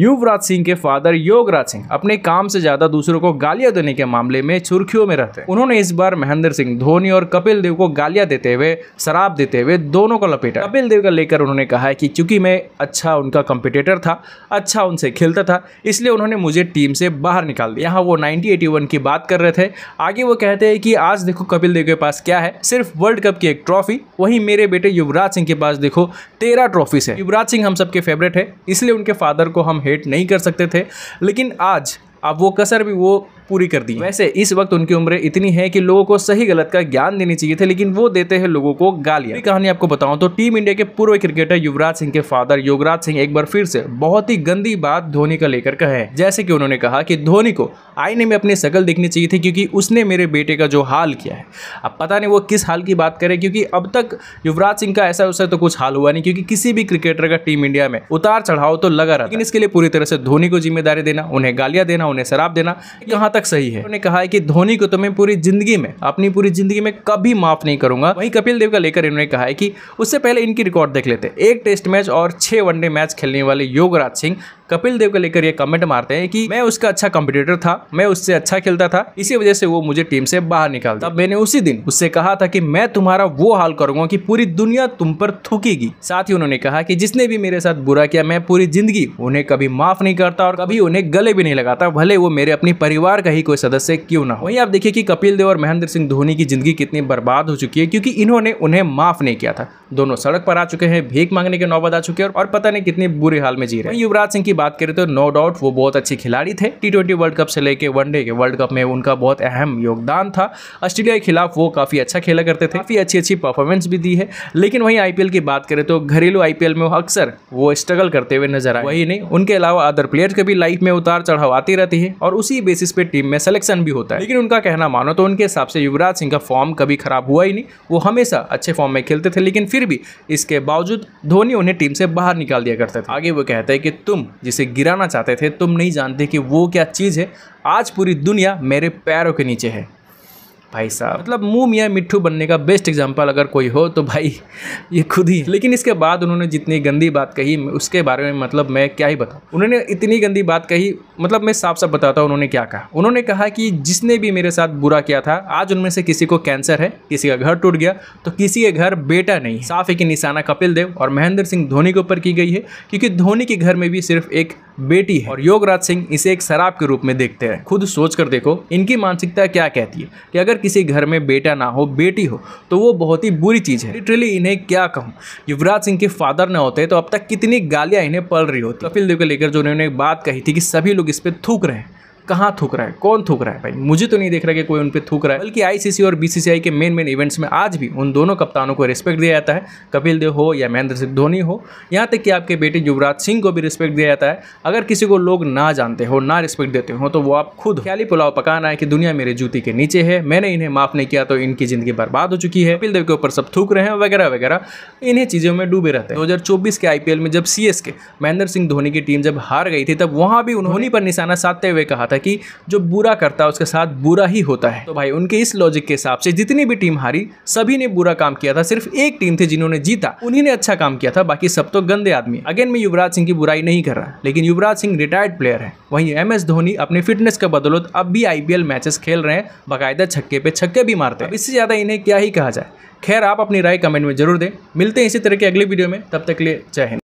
युवराज सिंह के फादर योगराज सिंह अपने काम से ज्यादा दूसरों को गालियां देने के मामले में सुर्खियों में रहते उन्होंने इस बार महेंद्र सिंह धोनी और कपिल देव को गालियां देते हुए शराब देते हुए दोनों को लपेटा कपिल देव का लेकर उन्होंने कहा है कि चूंकि मैं अच्छा उनका कम्पिटेटर था अच्छा उनसे खेलता था इसलिए उन्होंने मुझे टीम से बाहर निकाल दिया यहाँ वो नाइनटीन की बात कर रहे थे आगे वो कहते हैं कि आज देखो कपिल देव के पास क्या है सिर्फ वर्ल्ड कप की एक ट्रॉफी वहीं मेरे बेटे युवराज सिंह के पास देखो तेरह ट्रॉफीज है युवराज सिंह हम सबके फेवरेट है इसलिए उनके फादर को हम हेट नहीं कर सकते थे लेकिन आज आप वो कसर भी वो पूरी कर दी वैसे इस वक्त उनकी उम्र इतनी है कि लोगों को सही गलत का ज्ञान देनी चाहिए थे लेकिन वो देते हैं लोगों को गालियां कहानी आपको बताऊं तो टीम इंडिया के पूर्व क्रिकेटर युवराज सिंह के फादर युवराज सिंह एक बार फिर से बहुत ही गंदी बात धोनी का लेकर कहे जैसे कि उन्होंने कहा कि धोनी को आईने में अपनी शकल देखनी चाहिए थी क्योंकि उसने मेरे बेटे का जो हाल किया है अब पता नहीं वो किस हाल की बात करे क्योंकि अब तक युवराज सिंह का ऐसा वैसा तो कुछ हाल हुआ नहीं क्योंकि किसी भी क्रिकेटर का टीम इंडिया में उतार चढ़ाव तो लगा रहा लेकिन इसके लिए पूरी तरह से धोनी को जिम्मेदारी देना उन्हें गालियां देना उन्हें शराब देना यहाँ तक सही है उन्होंने कहा है कि धोनी को तो मैं पूरी जिंदगी में अपनी पूरी जिंदगी में कभी माफ नहीं करूंगा वही कपिल देव का लेकर इन्होंने कहा है कि उससे पहले इनकी रिकॉर्ड देख लेते एक टेस्ट मैच और छह वनडे मैच खेलने वाले योगराज सिंह कपिल देव का लेकर ये कमेंट मारते हैं कि मैं उसका अच्छा कंपटीटर था मैं उससे अच्छा खेलता था इसी वजह से वो मुझे टीम से बाहर निकाल तब मैंने उसी दिन उससे कहा था कि मैं तुम्हारा वो हाल करूंगा कि पूरी दुनिया तुम पर थूकेगी साथ ही उन्होंने कहा कि जिसने भी मेरे साथ बुरा किया मैं पूरी जिंदगी उन्हें कभी माफ नहीं करता और कभी उन्हें गले भी नहीं लगाता भले वो मेरे अपने परिवार का ही कोई सदस्य क्यों ना हो वहीं आप देखिए कि कपिल देव और महेंद्र सिंह धोनी की जिंदगी कितनी बर्बाद हो चुकी है क्योंकि इन्होंने उन्हें माफ नहीं किया था दोनों सड़क पर आ चुके हैं भीख मांगने के नौबत आ चुके हैं और पता नहीं कितने बुरे हाल में जी रहे हैं युवराज सिंह की बात करें तो नो डाउट वो बहुत अच्छे खिलाड़ी थे टी वर्ल्ड कप से लेकर वनडे के वर्ल्ड कप में उनका बहुत अहम योगदान था ऑस्ट्रेलिया के खिलाफ वो काफ़ी अच्छा खेला करते थे काफ़ी अच्छी अच्छी परफॉर्मेंस भी दी है लेकिन वहीं आईपीएल की बात करें तो घरेलू आईपीएल में अक्सर वो स्ट्रगल करते हुए नजर आए वही नहीं उनके अलावा अदर प्लेयर्स के भी लाइफ में उतार चढ़ाव आती रहती है और उसी बेसिस पे टीम में सिलेक्शन भी होता है लेकिन उनका कहना मानो तो उनके हिसाब से युवराज सिंह का फॉर्म कभी खराब हुआ ही नहीं वो हमेशा अच्छे फॉर्म में खेलते थे लेकिन फिर भी इसके बावजूद धोनी उन्हें टीम से बाहर निकाल दिया करते थे आगे वो कहते हैं कि तुम जिसे गिराना चाहते थे तुम नहीं जानते कि वो क्या चीज़ है आज पूरी दुनिया मेरे पैरों के नीचे है भाई साहब मतलब मुँह मियाँ मिट्ठू बनने का बेस्ट एग्जाम्पल अगर कोई हो तो भाई ये खुद ही लेकिन इसके बाद उन्होंने जितनी गंदी बात कही उसके बारे में मतलब मैं क्या ही बताऊँ उन्होंने इतनी गंदी बात कही मतलब मैं साफ साफ बताता हूँ उन्होंने क्या कहा उन्होंने कहा कि जिसने भी मेरे साथ बुरा किया था आज उनमें से किसी को कैंसर है किसी का घर टूट गया तो किसी के घर बेटा नहीं साफ एक निशाना कपिल देव और महेंद्र सिंह धोनी के ऊपर की गई है क्योंकि धोनी के घर में भी सिर्फ एक बेटी है और योगराज सिंह इसे एक शराब के रूप में देखते हैं खुद सोच कर देखो इनकी मानसिकता क्या कहती है कि अगर किसी घर में बेटा ना हो बेटी हो तो वो बहुत ही बुरी चीज़ है लिटरली इन्हें क्या कहूँ युवराज सिंह के फादर ना होते तो अब तक कितनी गालियाँ इन्हें पल रही होती कपिल देव को लेकर जो उन्होंने बात कही थी कि सभी लोग इस पर थूक रहे हैं कहाँ थूक रहा है कौन थूक रहा है भाई मुझे तो नहीं देख रहा कि कोई उन पर थूक रहा है बल्कि आईसीसी और बीसीसीआई के मेन मेन इवेंट्स में आज भी उन दोनों कप्तानों को रिस्पेक्ट दिया जाता है कपिल देव हो या महेंद्र सिंह धोनी हो यहाँ तक कि आपके बेटे युवराज सिंह को भी रिस्पेक्ट दिया जाता है अगर किसी को लोग ना जानते हो ना रिस्पेक्ट देते हो तो वो आप खुद ख्याली पुलाव पकाना है कि दुनिया मेरे जूती के नीचे है मैंने इन्हें माफ नहीं किया तो इनकी जिंदगी बर्बाद हो चुकी है कपिल देव के ऊपर सब थूक रहे हैं वगैरह वगैरह इन्हीं चीज़ों में डूबे रहते हैं दो के आई में जब सी महेंद्र सिंह धोनी की टीम जब हार गई थी तब वहाँ भी उन्होंने पर निशाना साधते हुए कहा था है कि जो बुरा करता है उसके साथ बुरा ही होता है तो भाई उनके इस लॉजिक के हिसाब से जितनी भी टीम हारी सभी ने बुरा काम किया था सिर्फ एक टीम थी जिन्होंने जीता उन्हीं ने अच्छा काम किया था बाकी सब तो गंदे आदमी अगेन मैं युवराज सिंह की बुराई नहीं कर रहा लेकिन युवराज सिंह रिटायर्ड प्लेयर है वहीं एम एस धोनी अपने फिटनेस का बदौलत अब भी आईपीएल मैचेस खेल रहे हैं बाकायदा छक्के पे छक्के भी मारते हैं इससे ज़्यादा इन्हें क्या ही कहा जाए खैर आप अपनी राय कमेंट में जरूर दें मिलते हैं इसी तरह के अगले वीडियो में तब तक के लिए जय हिंद